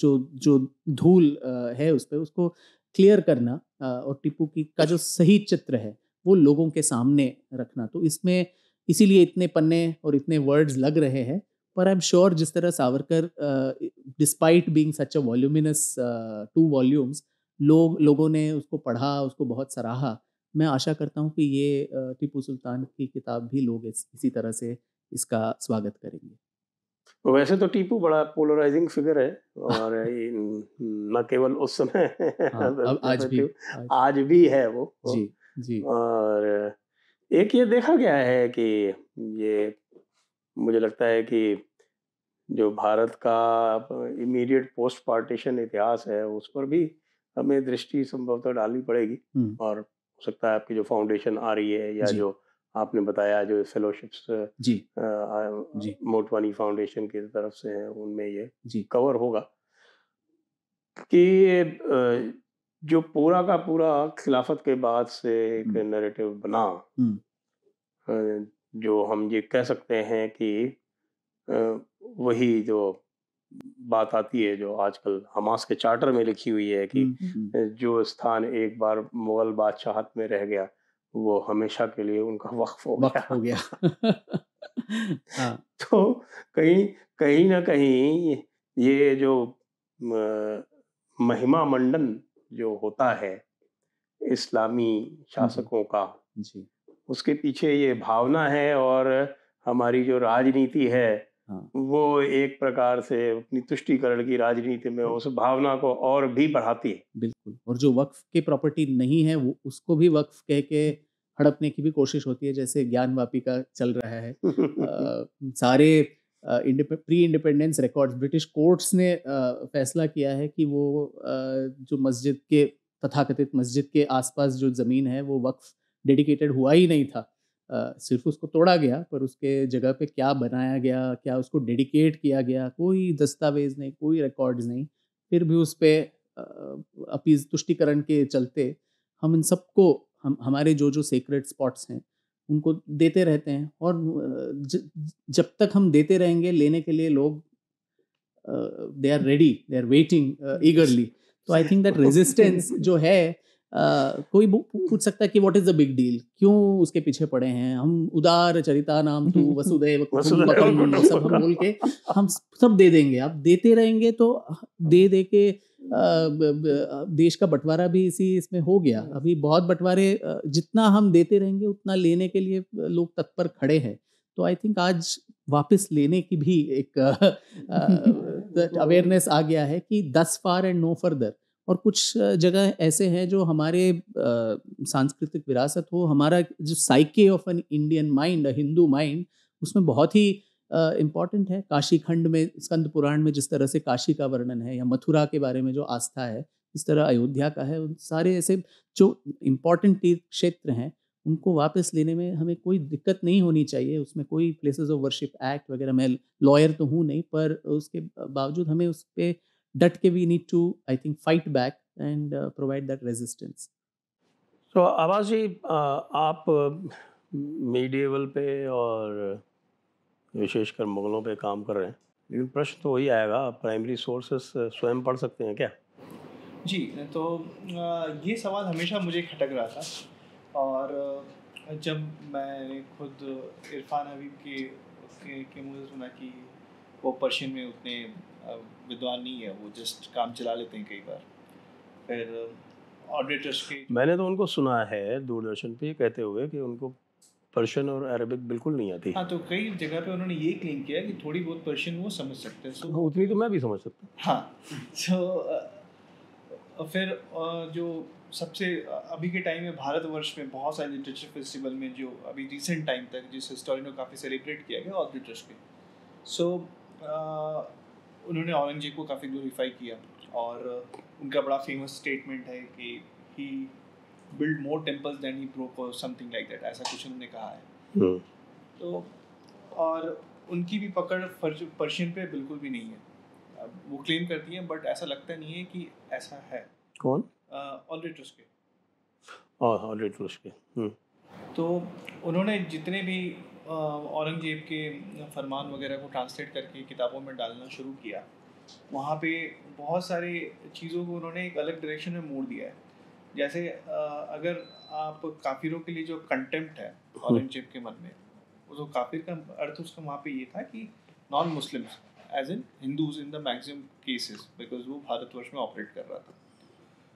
जो जो धूल है उस पर उसको क्लियर करना और टिप्पू की का जो सही चित्र है वो लोगों के सामने रखना तो इसमें इसीलिए इतने पन्ने और इतने वर्ड्स लग रहे हैं पर आई एम श्योर जिस तरह Savarkar despite being such a voluminous two volumes लोग लोगों ने उसको पढ़ा उसको बहुत सराहा मैं आशा करता हूँ कि ये टीपू सुल्तान की किताब भी लोग इस, इसी तरह से इसका स्वागत करेंगे तो वैसे तो टीपू बड़ा पोलराइजिंग फिगर है और न केवल उस समय हाँ, अब आज भी आज, आज भी है वो जी जी और एक ये देखा गया है कि ये मुझे लगता है कि जो भारत का इमीडिएट पोस्ट पार्टीशन इतिहास है उस पर भी हमें दृष्टि संभवतः डालनी पड़ेगी हम्म। और हो सकता है आपकी जो फाउंडेशन आ रही है या जो आपने बताया जो फेलोशिप्स मोटवानी फाउंडेशन की तरफ से हैं उनमें ये कवर होगा कि जो पूरा का पूरा खिलाफत के बाद से एक नैरेटिव हम्म। बना हम्म। जो हम ये कह सकते हैं कि वही जो बात आती है जो आजकल हमास के चार्टर में लिखी हुई है कि जो स्थान एक बार मुगल बादशाहत में रह गया वो हमेशा के लिए उनका वक्फ हो गया हो गया हाँ। तो कहीं कहीं ना कहीं ये जो महिमा मंडन जो होता है इस्लामी शासकों का जी उसके पीछे ये भावना है और हमारी जो राजनीति है हाँ। वो एक प्रकार से अपनी तुष्टिकरण की राजनीति में उस भावना को और भी बढ़ाती है बिल्कुल और जो वक्फ की प्रॉपर्टी नहीं है वो उसको भी वक्फ कह के हड़पने की भी कोशिश होती है जैसे ज्ञान वापी का चल रहा है आ, सारे pre independence records British courts ने आ, फैसला किया है कि वो आ, जो मस्जिद के तथाकथित मस्जिद के आसपास जो ज़मीन है वो वक्फ डेडिकेटेड हुआ ही नहीं था आ, सिर्फ उसको तोड़ा गया पर उसके जगह पे क्या बनाया गया क्या उसको डेडिकेट किया गया कोई दस्तावेज नहीं कोई रिकॉर्ड्स नहीं फिर भी उस पर अपीज तुष्टिकरण के चलते हम इन सबको हम हमारे जो जो सीक्रेट स्पॉट्स हैं उनको देते रहते हैं और ज, जब तक हम देते रहेंगे लेने के लिए लोग they are ready they are waiting eagerly तो आई थिंक दैट रेजिस्टेंस जो है कोई पूछ सकता है कि what is the big deal क्यों उसके पीछे पड़े हैं हम उदार चरिता नाम तू वसुदेव सब हम बोल के हम सब दे देंगे आप देते रहेंगे तो दे दे के देश का बंटवारा भी इसी इसमें हो गया अभी बहुत बंटवारे जितना हम देते रहेंगे उतना लेने के लिए लोग तत्पर खड़े हैं तो आई थिंक आज वापस लेने की भी एक अवेयरनेस आ गया है कि दस फार एंड नो फर्दर और कुछ जगह ऐसे हैं जो हमारे सांस्कृतिक विरासत हो हमारा जो psyche of an Indian mind a Hindu mind उसमें बहुत ही इम्पॉर्टेंट है काशी खंड में स्कंद पुराण में जिस तरह से काशी का वर्णन है या मथुरा के बारे में जो आस्था है इस तरह अयोध्या का है उन सारे ऐसे जो इम्पॉर्टेंट तीर्थ क्षेत्र हैं उनको वापस लेने में हमें कोई दिक्कत नहीं होनी चाहिए उसमें कोई प्लेसेस ऑफ वर्शिप एक्ट वगैरह मैं लॉयर तो हूँ नहीं पर उसके बावजूद हमें उस पर डट के we need to I think fight back and provide that resistance तो आवाज जी आप मीडियवल uh, पे और विशेषकर मुगलों पे काम कर रहे हैं लेकिन प्रश्न तो वही आएगा प्राइमरी सोर्सेस uh, स्वयं पढ़ सकते हैं क्या जी तो uh, ये सवाल हमेशा मुझे खटक रहा था और जब मैंने खुद इरफान हबीब के के मुझे सुना कि वो पर्शियन में उतने विद्वान नहीं है वो जस्ट काम चला लेते हैं कई बार फिर ऑडिटर्स के मैंने तो उनको सुना है दूरदर्शन पे कहते हुए कि उनको पर्शियन और अरबिक बिल्कुल नहीं आती हाँ तो कई जगह पे उन्होंने ये क्लेम किया कि थोड़ी बहुत पर्शियन वो समझ सकते हैं सो हाँ, उतनी तो मैं भी समझ सकता हूँ हाँ सो तो, so, फिर जो सबसे अभी के टाइम में भारतवर्ष में बहुत सारे लिटरेचर फेस्टिवल में जो अभी रिसेंट टाइम तक जिस हिस्टोरी ने काफ़ी सेलिब्रेट किया गया ऑडिटर्स के सो so, उन्होंने औरंगजेब को काफ़ी ग्लोरीफाई किया और उनका बड़ा फेमस स्टेटमेंट है कि he built more temples than he broke और समथिंग लाइक दैट ऐसा कुछ उन्होंने कहा है हम्म। तो और उनकी भी पकड़ पर्शियन पे बिल्कुल भी नहीं है वो क्लेम करती हैं बट ऐसा लगता नहीं है कि ऐसा है कौन ऑलरेडी के के तो उन्होंने जितने भी औरंगजेब के फरमान वगैरह को ट्रांसलेट करके किताबों में डालना शुरू किया वहाँ पे बहुत सारी चीज़ों को उन्होंने एक अलग डायरेक्शन में मोड़ दिया है जैसे अगर आप काफिरों के लिए जो कंटेम्प्ट है हम्म। औरंगजेब के मन में तो काफिर का अर्थ उसका वहाँ पे ये था कि non Muslims as in Hindus in the maximum cases because वो भारतवर्ष में ऑपरेट कर रहा था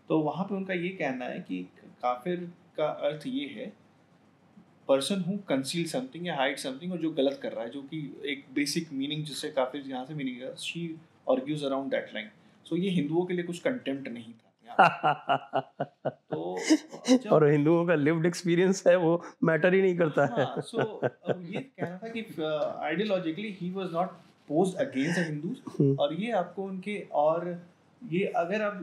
तो वहाँ पे उनका ये कहना है कि काफिर का अर्थ ये है पर्सन हूँ कंसील समथिंग या हाइड समथिंग और जो गलत कर रहा है जो कि एक बेसिक मीनिंग जिससे काफ़ी यहाँ से meaning she argues around that line so ये हिंदुओं के लिए कुछ कंटेम्प्ट नहीं था तो और हिंदुओं का लिव्ड एक्सपीरियंस है वो मैटर ही नहीं करता है हाँ, सो ये कहना था कि ideologically he was not pose against Hindus और ये आपको उनके और ये अगर आप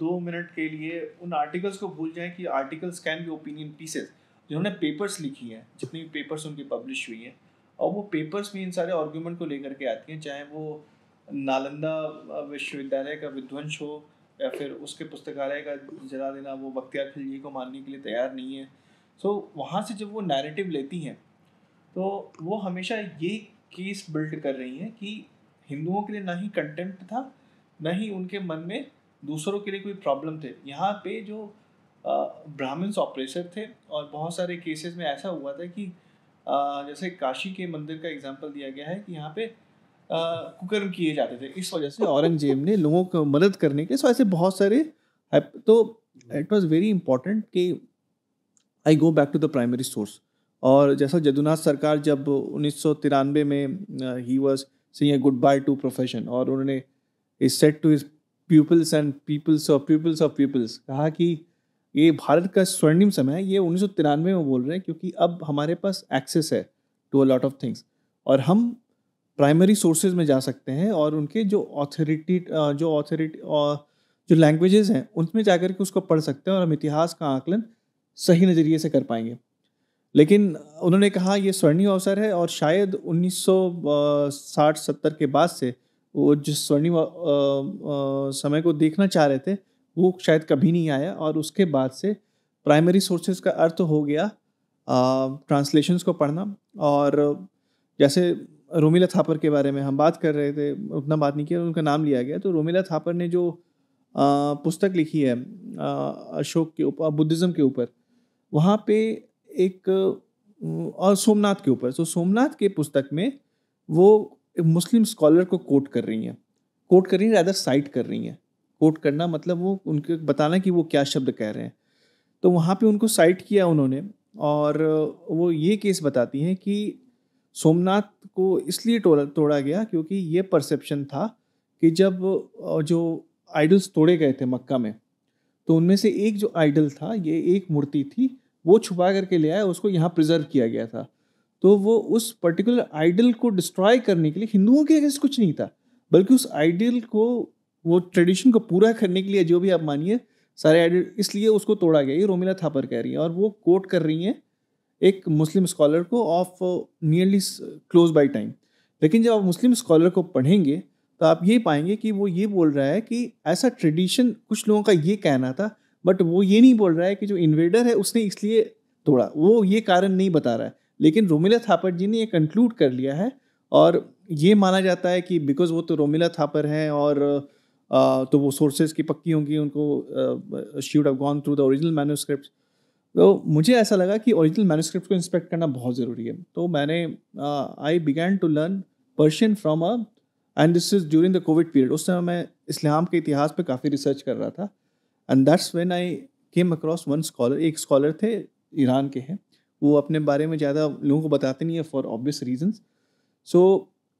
दो मिनट के लिए उन आर्टिकल्स को भूल जाएं कि articles can be opinion pieces जिन्होंने पेपर्स लिखी हैं जितनी भी पेपर्स उनकी पब्लिश हुई हैं और वो पेपर्स में इन सारे आर्ग्यूमेंट को लेकर के आती हैं चाहे वो नालंदा विश्वविद्यालय का विध्वंस हो या फिर उसके पुस्तकालय का जला देना वो बख्तियार खिलजी को मानने के लिए तैयार नहीं है सो so, वहाँ से जब वो नैरेटिव लेती हैं तो वो हमेशा ये केस बिल्ड कर रही हैं कि हिंदुओं के लिए ना ही कंटेंट था ना ही उनके मन में दूसरों के लिए कोई प्रॉब्लम थे यहाँ पे जो ब्राह्मण्स ऑपरेसर थे और बहुत सारे केसेस में ऐसा हुआ था कि जैसे काशी के मंदिर का एग्जाम्पल दिया गया है कि यहाँ पे कुकर्म किए जाते थे इस वजह से औरंगजेब ने लोगों को मदद करने के सो ऐसे बहुत सारे तो इट वॉज वेरी इंपॉर्टेंट कि I go back to the primary source और जैसा जदुनाथ सरकार जब उन्नीस में he was see a goodbye to profession और उन्होंने his said to his pupils and pupils of pupils of pupils कहा कि ये भारत का स्वर्णिम समय है ये उन्नीस में बोल रहे हैं क्योंकि अब हमारे पास एक्सेस है to a lot of things और हम प्राइमरी सोर्सेज में जा सकते हैं और उनके जो ऑथोरिटी जो ऑथोरिटी जो लैंग्वेजेस हैं उनमें जाकर के उसको पढ़ सकते हैं और हम इतिहास का आकलन सही नज़रिए से कर पाएंगे लेकिन उन्होंने कहा ये स्वर्णिम अवसर है और शायद 1960-70 के बाद से वो जिस स्वर्णिम समय को देखना चाह रहे थे वो शायद कभी नहीं आया और उसके बाद से प्राइमरी सोर्सेज का अर्थ हो गया ट्रांसलेशंस को पढ़ना और जैसे रोमिला थापर के बारे में हम बात कर रहे थे उतना बात नहीं किया उनका नाम लिया गया तो रोमिला थापर ने जो आ, पुस्तक लिखी है आ, अशोक के ऊपर बुद्धिज़्म के ऊपर वहाँ पे एक और सोमनाथ के ऊपर तो सोमनाथ के पुस्तक में वो मुस्लिम स्कॉलर को कोट कर रही हैं कोट कर रही हैं ज़्यादा साइट कर रही हैं कोट करना मतलब वो उनके बताना कि वो क्या शब्द कह रहे हैं तो वहाँ पे उनको साइट किया उन्होंने और वो ये केस बताती हैं कि सोमनाथ को इसलिए तोड़ा तोड़ा गया क्योंकि ये परसेप्शन था कि जब जो आइडल्स तोड़े गए थे मक्का में तो उनमें से एक जो आइडल था ये एक मूर्ति थी वो छुपा करके ले आया उसको यहाँ प्रिजर्व किया गया था तो वो उस पर्टिकुलर आइडल को डिस्ट्रॉय करने के लिए हिंदुओं के अगेंस्ट कुछ नहीं था बल्कि उस आइडल को वो ट्रेडिशन को पूरा करने के लिए जो भी आप मानिए सारे एडिट इसलिए उसको तोड़ा गया ये रोमिला थापर कह रही है और वो कोट कर रही हैं एक मुस्लिम स्कॉलर को of nearly close by time लेकिन जब आप मुस्लिम स्कॉलर को पढ़ेंगे तो आप ये पाएंगे कि वो ये बोल रहा है कि ऐसा ट्रेडिशन कुछ लोगों का ये कहना था बट वो ये नहीं बोल रहा है कि जो इन्वेडर है उसने इसलिए तोड़ा वो ये कारण नहीं बता रहा है लेकिन रोमिला थापर जी ने ये कंक्लूड कर लिया है और ये माना जाता है कि बिकॉज वो तो रोमिला थापर हैं और तो वो सोर्सेज की पक्की होंगी उनको she'd have gone through the original manuscript तो मुझे ऐसा लगा कि ओरिजिनल मैनोस्क्रिप्ट को इंस्पेक्ट करना बहुत ज़रूरी है तो मैंने I began to learn Persian from a and this is during the COVID period उस समय मैं इस्लाम के इतिहास पर काफ़ी रिसर्च कर रहा था and that's when I came across one scholar एक स्कॉलर थे ईरान के हैं वो अपने बारे में ज़्यादा लोगों को बताते नहीं है फॉर ऑब्वियस रीजन सो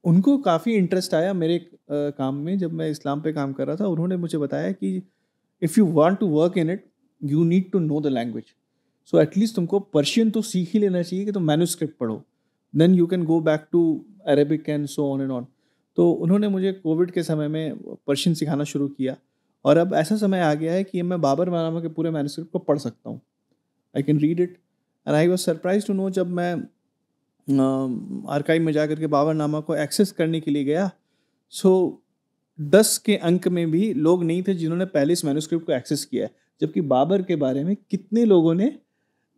उनको काफ़ी इंटरेस्ट आया मेरे काम में जब मैं इस्लाम पे काम कर रहा था उन्होंने मुझे बताया कि if you want to work in it you need to know the language so at least तुमको पर्शियन तो सीख ही लेना चाहिए कि तुम मैनुस्क्रिप्ट पढ़ो then you can go back to Arabic and so on and on तो उन्होंने मुझे कोविड के समय में पर्शियन सिखाना शुरू किया और अब ऐसा समय आ गया है कि मैं बाबर मनामा के पूरे मैनुस्क्रिप्ट को पढ़ सकता हूँ I can read it and I was surprise to know जब मैं आर्काइव में जा के बाबरनामा को एक्सेस करने के लिए गया सो दस के अंक में भी लोग नहीं थे जिन्होंने पहले इस मैनुस्क्रिप्ट को एक्सेस किया है जबकि बाबर के बारे में कितने लोगों ने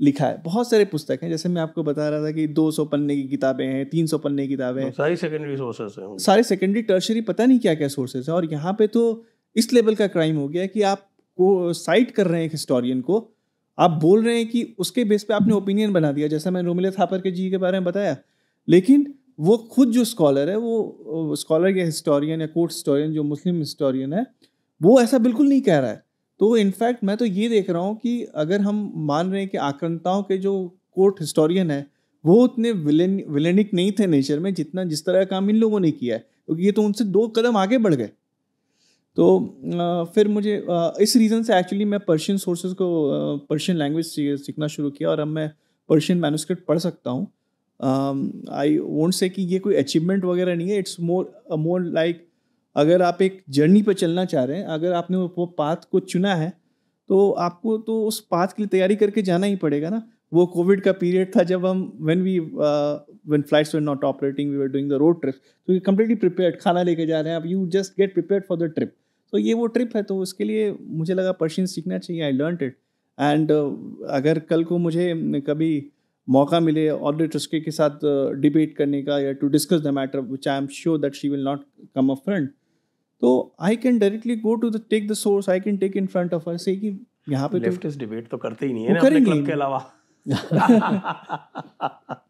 लिखा है बहुत सारे पुस्तक हैं जैसे मैं आपको बता रहा था कि 200 पन्ने की किताबें हैं 300 पन्ने की किताबें हैं सारी सेकेंडरी सोर्सेस हैं सारे सेकेंडरी टर्शरी पता नहीं क्या क्या सोर्सेस हैं और यहाँ पे तो इस लेवल का क्राइम हो गया कि आप को साइट कर रहे हैं एक हिस्टोरियन को आप बोल रहे हैं कि उसके बेस पे आपने ओपिनियन बना दिया जैसा मैंने रोमिले थापर के जी के बारे में बताया लेकिन वो खुद जो स्कॉलर है वो स्कॉलर या हिस्टोरियन या कोर्ट हिस्टोरियन जो मुस्लिम हिस्टोरियन है वो ऐसा बिल्कुल नहीं कह रहा है तो इनफैक्ट मैं तो ये देख रहा हूँ कि अगर हम मान रहे हैं कि आक्रंताओं के जो कोर्ट हिस्टोरियन है वो उतने विलेन विलेनिक नहीं थे नेचर में जितना जिस तरह का काम इन लोगों ने किया है क्योंकि ये तो उनसे दो कदम आगे बढ़ गए तो फिर मुझे इस रीज़न से एक्चुअली मैं पर्शियन सोर्सेज को पर्शियन लैंग्वेज सीखना शुरू किया और अब मैं पर्शियन मैनुस्क्रिप्ट पढ़ सकता हूँ आई वोंट से कि ये कोई अचीवमेंट वगैरह नहीं है इट्स मोर मोर लाइक अगर आप एक जर्नी पर चलना चाह रहे हैं अगर आपने वो पाथ को चुना है तो आपको तो उस पाथ के लिए तैयारी करके जाना ही पड़ेगा ना वो कोविड का पीरियड था जब हम when we when flights were not operating we were doing the road trip तो यू कम्प्लीटली प्रिपेयर्ड खाना लेके जा रहे हैं आप you just get prepared for the trip तो ये वो ट्रिप है तो उसके लिए मुझे लगा पर्शियन सीखना चाहिए आई लर्न इट एंड अगर कल को मुझे कभी मौका मिले ऑलरेडी के साथ डिबेट uh, करने का या to discuss the matter which I am sure that she will not come a friend तो I can directly go to the take the source I can take in front of से कि यहाँ पे leftist debate तो करते ही नहीं है ना अपने क्लब के अलावा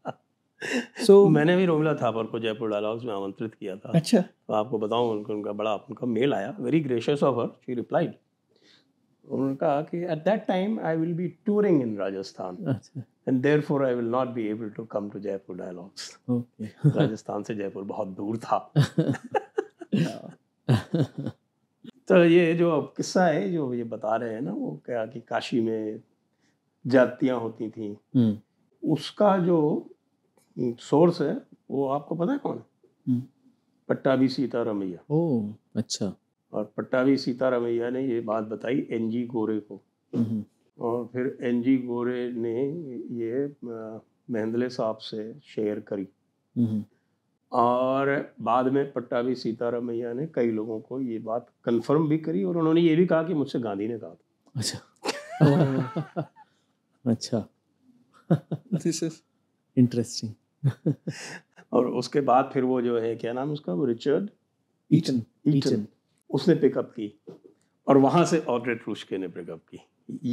सो so, मैंने भी रोमिला थापर को जयपुर डायलॉग्स में आमंत्रित किया था अच्छा तो आपको बताऊं उनका उनका बड़ा उनका मेल आया very gracious of her she replied उन्होंने कहा कि at that time I will be touring in Rajasthan and there I will not be able to come to Jaipur dialogues Rajasthan से जयपुर बहुत दूर था तो ये जो किस्सा है जो ये बता रहे हैं ना वो क्या कि काशी में जातियाँ होती थी हम्म। उसका जो हम्म, सोर्स है वो आपको पता है कौन है हम्म। पट्टावी सीतारामैया ओ अच्छा और पट्टावी सीतारामैया ने ये बात बताई एनजी गोरे को हम्म। और फिर एनजी गोरे ने ये महेंदले साहब से शेयर करी और बाद में पट्टावी सीतारामैया ने कई लोगों को ये बात कंफर्म भी करी और उन्होंने ये भी कहा कि मुझसे गांधी ने कहा था अच्छा अच्छा दिस इज इंटरेस्टिंग और उसके बाद फिर वो जो है क्या नाम उसका वो रिचर्ड ईटन ईटन उसने पिकअप की और वहां से ऑड्रेट रुशके ने पिकअप की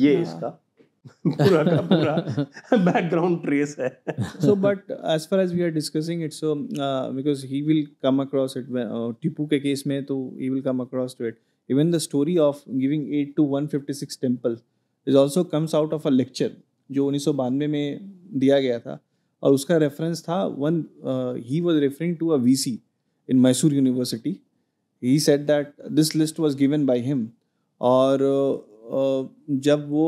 ये हाँ। इसका पूरा का पूरा बैकग्राउंड ट्रेस है so but as far as we are discussing it so because he will come across it के केस में तो he will come across to it even the story of giving it to one fifty six temple is also comes out of a lecture जो उन्नीस सौ बानवे में दिया गया था और उसका रेफरेंस था one he was referring to a V C in Mysore university he said that this list was given by him और uh, uh, जब वो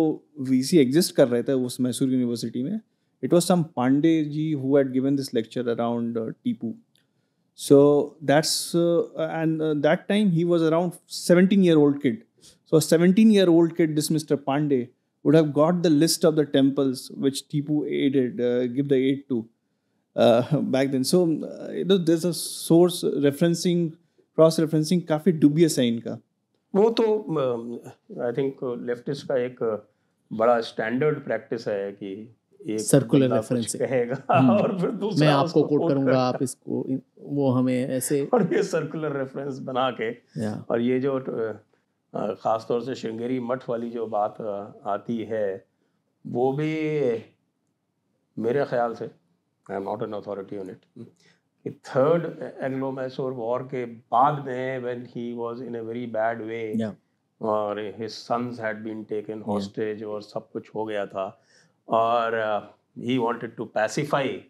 वी सी एग्जिस्ट कर रहे थे उस मैसूर यूनिवर्सिटी में it was some Pandey ji who had given this lecture around Tipu so that's and that time he was around seventeen year old kid so seventeen year old kid this mister Pandey would have got the list of the temples which Tipu aided, uh, give the aid to uh, back then. So you know, there's a source referencing, cross-referencing काफ़ी dubious है इनका वो तो I think leftist का एक बड़ा standard practice है कि एक सर्कुलर रेफरेंस कहेगा और फिर दूसरा मैं आपको कोट करूंगा आप इसको वो हमें ऐसे और ये सर्कुलर रेफरेंस बना के और ये जो ख़ास तौर से श्रृंगेरी मठ वाली जो बात आती है वो भी मेरे ख्याल से I am not an authority on it कि थर्ड एंग्लो मैसूर वॉर के बाद में when he was in a very bad way और his sons had been taken hostage और सब कुछ हो गया था और he wanted to pacify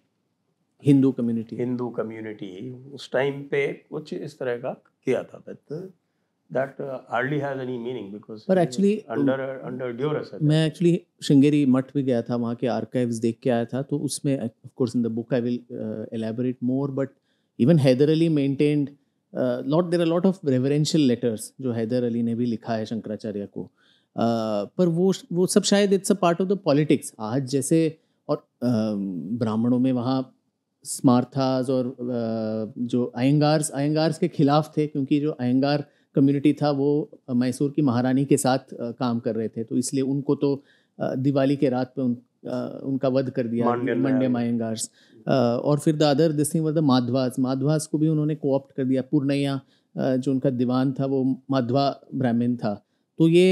Hindu community Hindu community उस टाइम पे कुछ इस तरह का किया था but that uh, hardly has any meaning because पर actually uh, under under duress मैं actually श्रृंगेरी मठ भी गया था वहाँ के आर्काइव्स देख के आया था तो उसमें uh, of course in the book I will uh, elaborate more but even Hyder Ali maintained lot there are lot of reverential letters जो हैदर अली ने भी लिखा है शंकराचार्य को uh, पर वो वो सब शायद it's a part of the politics आज जैसे और uh, ब्राह्मणों में वहाँ स्मार्थाज और uh, जो आयंगार्स आयंगार्स के खिलाफ थे क्योंकि जो आयंगार uh, कम्युनिटी था वो मैसूर की महारानी के साथ काम कर रहे थे तो इसलिए उनको तो दिवाली के रात पे उन उनका वध कर दिया मंडे मायंगार्स और फिर the other this thing the Madhvas Madhvas को भी उन्होंने कोऑप्ट कर दिया पूर्णिया जो उनका दीवान था वो माधवा ब्राह्मण था तो ये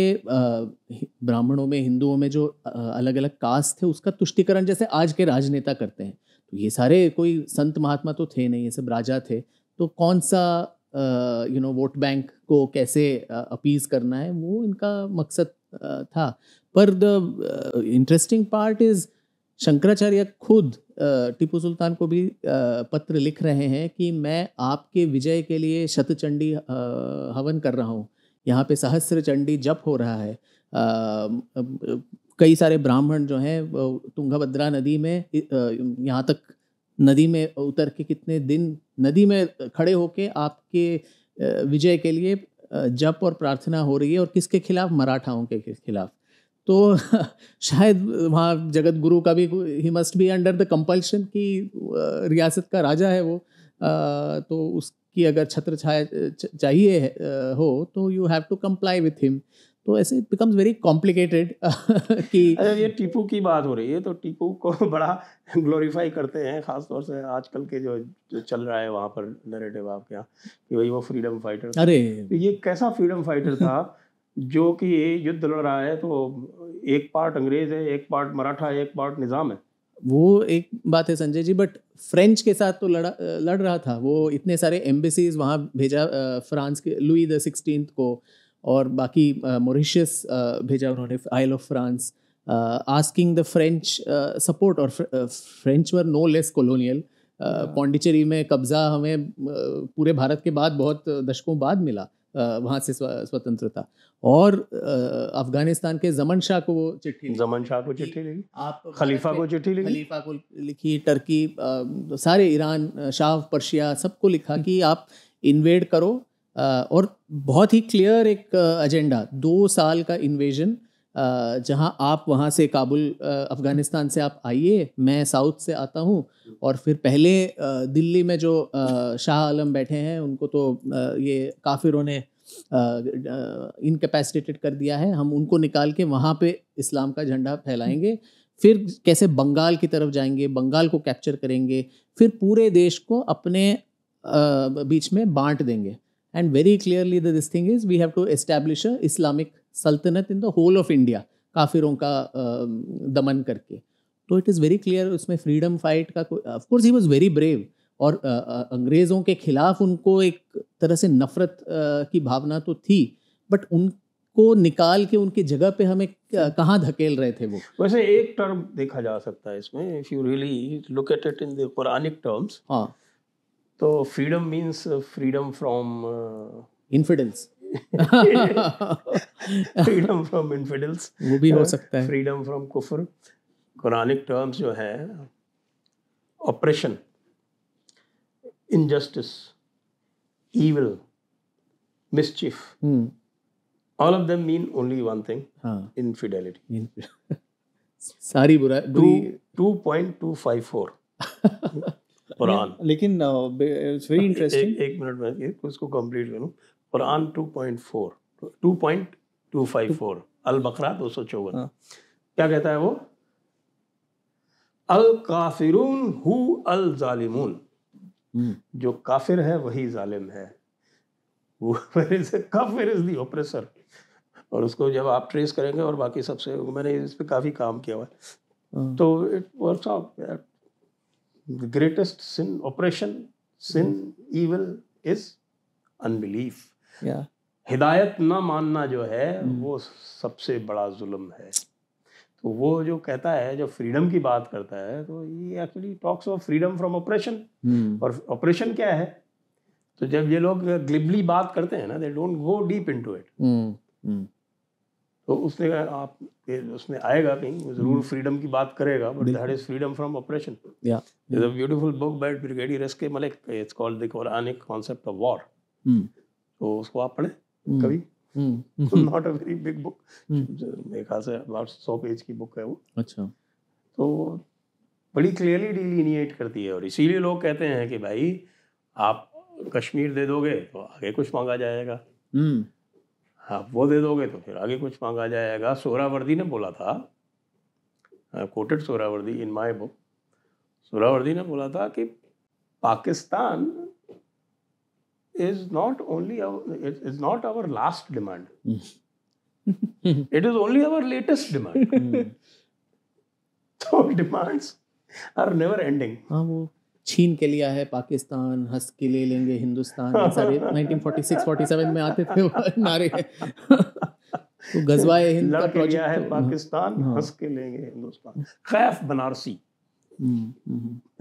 ब्राह्मणों में हिंदुओं में जो अलग अलग कास्ट थे उसका तुष्टिकरण जैसे आज के राजनेता करते हैं तो ये सारे कोई संत महात्मा तो थे नहीं ये सब राजा थे तो कौन सा यू नो वोट बैंक को कैसे अपीज करना है वो इनका मकसद था पर the interesting part is Shankaracharya खुद टीपू सुल्तान को भी पत्र लिख रहे हैं कि मैं आपके विजय के लिए शतचंडी हवन कर रहा हूँ यहाँ पे सहस्र चंडी जप हो रहा है कई सारे ब्राह्मण जो हैं तुंगभद्रा नदी में यहाँ तक नदी में उतर के कितने दिन नदी में खड़े होके आपके विजय के लिए जप और प्रार्थना हो रही है और किसके खिलाफ मराठाओं के खिलाफ तो शायद वहाँ जगत गुरु का भी he must be under the compulsion की रियासत का राजा है वो तो उसकी अगर छत्र छाया चाहिए हो तो you have to comply with him तो ऐसे इट बिकम्स वेरी कॉम्प्लिकेटेड कि अगर अच्छा, ये टीपू की बात हो रही है तो टीपू को बड़ा ग्लोरीफाई करते हैं खास तौर से आजकल के जो जो चल रहा है वहाँ पर नरेटिव आपके यहाँ कि भाई वो फ्रीडम फाइटर अरे तो ये कैसा फ्रीडम फाइटर था जो कि युद्ध लड़ रहा है तो एक पार्ट अंग्रेज है एक पार्ट मराठा है एक पार्ट निज़ाम है वो एक बात है संजय जी बट फ्रेंच के साथ तो लड़ा लड़ रहा था वो इतने सारे एम्बेसीज वहाँ भेजा फ्रांस के लुई द सिक्सटीन को और बाकी मॉरिशस भेजा उन्होंने Isle of France asking the French support और French were no less colonial Pondicherry में कब्ज़ा हमें पूरे भारत के बाद बहुत दशकों बाद मिला वहाँ से स्वतंत्रता और अफगानिस्तान के जमन शाह को वो चिट्ठी जमन शाह को चिट्ठी लिखी आप खलीफा को चिट्ठी लिखी खलीफा को लिखी टर्की सारे ईरान शाह पर्शिया सबको लिखा हम्म। कि आप इन्वेड करो और बहुत ही क्लियर एक एजेंडा दो साल का इन्वेजन जहां आप वहां से काबुल अफ़गानिस्तान से आप आइए मैं साउथ से आता हूं और फिर पहले दिल्ली में जो शाह आलम बैठे हैं उनको तो ये काफिरों ने इनकेपेसिटेटेड कर दिया है हम उनको निकाल के वहाँ पे इस्लाम का झंडा फैलाएंगे फिर कैसे बंगाल की तरफ जाएंगे बंगाल को कैप्चर करेंगे फिर पूरे देश को अपने बीच में बांट देंगे and very clearly the this thing is we have to establish a Islamic Sultanate in the whole of India काफिरों का दमन करके तो इट इज़ वेरी क्लियर उसमें फ्रीडम फाइट का of course he was very brave और अंग्रेज़ों के खिलाफ उनको एक तरह से नफरत की भावना तो थी बट उन को निकाल के उनकी जगह पे हमें कहाँ धकेल रहे थे वो वैसे एक टर्म देखा जा सकता है इसमें if you really look at it in the Quranic terms हाँ तो freedom means freedom from infidels freedom from infidels वो भी हो uh, सकता है फ्रीडम फ्रॉम कुफर कुरानिक टर्म्स जो है oppression injustice evil, mischief all of them mean only one thing infidelity सारी बुरा two two point two five four Quran लेकिन इट्स वेरी इंटरेस्टिंग एक मिनट में ये कंप्लीट करूं कुरान 2.4 2.254 अल बकरा 254 क्या कहता है वो अल काफिरून हु अल जालिमून जो काफिर है वही जालिम है काफिर इज दी ऑपरेसर और उसको जब आप ट्रेस करेंगे और बाकी सबसे मैंने इस पर काफ़ी काम किया हुआ है हाँ। तो it work out the greatest sin, oppression, sin, evil is unbelief. Yeah. हिदायत ना मानना जो है hmm. वो सबसे बड़ा जुल्म है तो वो जो कहता है जो फ्रीडम की बात करता है तो ये actually talks of freedom from oppression और ऑपरेशन क्या है तो जब ये लोग ग्लिबली बात करते हैं ना they don't go deep into it तो उसने कहा आप उसमें आएगा कहीं जरूर फ्रीडम हम्म। की बात करेगा but that is freedom from operation is a beautiful book by brigadier S K Malik it's called the Quranic concept of war तो उसको आप पढ़े hmm. कभी not a very big book मेरे ख्याल से अबाउट सौ पेज की बुक है वो अच्छा तो बड़ी क्लियरली डिलिनिएट करती है और इसीलिए लोग कहते हैं कि भाई आप कश्मीर दे दोगे तो आगे कुछ मांगा जाएगा hmm. आप हाँ, वो दे दोगे तो फिर आगे कुछ मांगा जाएगा सोरावर्दी ने बोला था कोटेड हाँ, सोरावर्दी इन माय बुक सोरावर्दी ने बोला था कि Pakistan is not only our is not our last demand it is only our latest demand तो डिमांड्स आर नेवर एंडिंग हाँ वो छीन के लिया है पाकिस्तान हंस के ले लेंगे हिंदुस्तान सारे 1946-47 में आते थे नारे तो गजवा हिंद का प्रोजेक्ट है तो, हाँ। पाकिस्तान हंस के लेंगे हिंदुस्तान खैफ बनारसी द हम्म,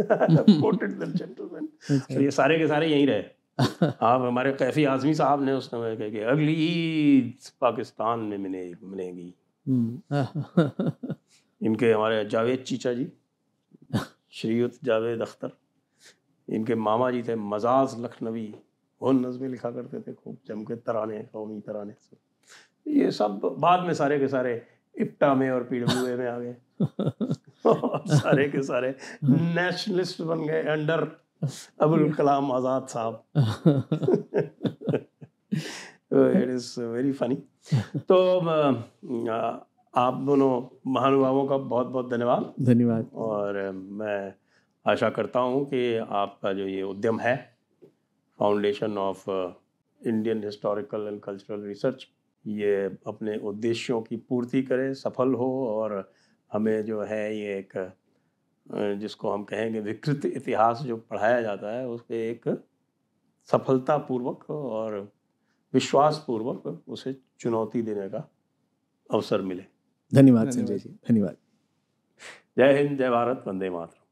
जेंटलमैन हम्म। अच्छा। तो ये सारे के सारे यहीं रहे आप हमारे कैफी आजमी साहब ने उस समय कह के अगली ईद पाकिस्तान में मिले मिलेगी हम्म। इनके हमारे जावेद चीचा जी श्रीयुत जावेद अख्तर इनके मामा जी थे मजाज लखनवी वो नज़में लिखा करते थे खूब जम के तराने कौमी तराने ये सब बाद में सारे के सारे इप्टा में और पीडब्ल्यू में आ गए सारे के सारे नेशनलिस्ट बन गए अंडर अबुल कलाम आज़ाद साहब इट इज़ वेरी फनी तो, तो आप दोनों महानुभावों का बहुत बहुत धन्यवाद धन्यवाद और मैं आशा करता हूँ कि आपका जो ये उद्यम है foundation of Indian historical and cultural research ये अपने उद्देश्यों की पूर्ति करे सफल हो और हमें जो है ये एक uh, जिसको हम कहेंगे विकृत इतिहास जो पढ़ाया जाता है उस पर एक सफलतापूर्वक और विश्वासपूर्वक उसे चुनौती देने का अवसर मिले धन्यवाद संजय जी धन्यवाद जय हिंद जय भारत वंदे मातरम